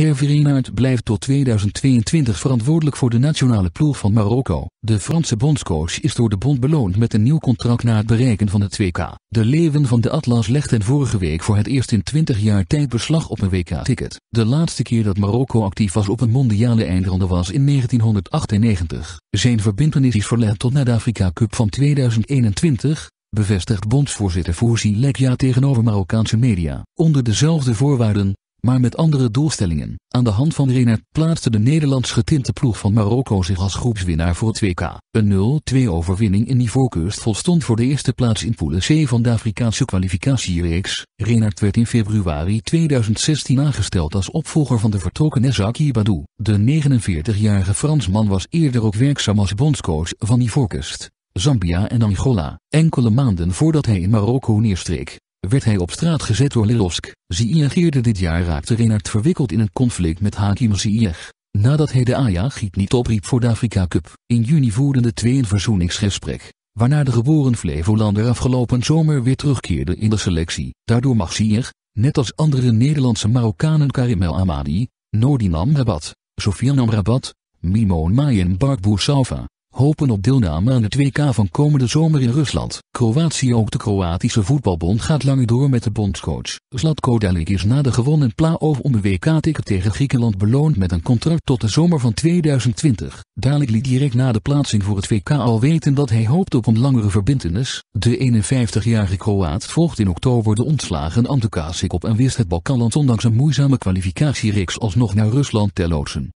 Hervereenaert blijft tot 2022 verantwoordelijk voor de nationale ploeg van Marokko. De Franse bondscoach is door de bond beloond met een nieuw contract na het bereiken van het WK. De Leeuwen van de Atlas legden vorige week voor het eerst in 20 jaar tijd beslag op een WK-ticket. De laatste keer dat Marokko actief was op een mondiale eindronde was in 1998. Zijn verbintenis is verlegd tot na de Afrika Cup van 2021, bevestigt bondsvoorzitter Fouzi Lekja tegenover Marokkaanse media. Onder dezelfde voorwaarden maar met andere doelstellingen. Aan de hand van Renard plaatste de Nederlands getinte ploeg van Marokko zich als groepswinnaar voor 2 WK. Een 0-2 overwinning in Ivoorkust volstond voor de eerste plaats in Pool C van de Afrikaanse kwalificatiereeks. Renard werd in februari 2016 aangesteld als opvolger van de vertrokken Zaki Badou. De 49-jarige Fransman was eerder ook werkzaam als bondscoach van Ivoorkust. Zambia en Angola, enkele maanden voordat hij in Marokko neerstreek werd hij op straat gezet door Lilovsk. Ziyech eerder dit jaar raakte Renard verwikkeld in een conflict met Hakim Ziyech, nadat hij de Ajax-giet niet opriep voor de Afrika Cup. In juni voerden de twee een verzoeningsgesprek, waarna de geboren Flevolander afgelopen zomer weer terugkeerde in de selectie. Daardoor mag Ziyech, net als andere Nederlandse Marokkanen Karim El Amadi, Nordin Rabat, Sofian Amrabat, Mimon Mayen Salva, hopen op deelname aan het WK van komende zomer in Rusland. Kroatië Ook de Kroatische voetbalbond gaat langer door met de bondscoach. Zlatko Dalic is na de gewonnen play-off om de WK-ticket tegen Griekenland beloond met een contract tot de zomer van 2020. Dalic liet direct na de plaatsing voor het WK al weten dat hij hoopt op een langere verbindenis. De 51-jarige Kroaat volgt in oktober de ontslagen Ante Kasik op en wist het Balkanland ondanks een moeizame kwalificatiereeks alsnog naar Rusland te loodsen.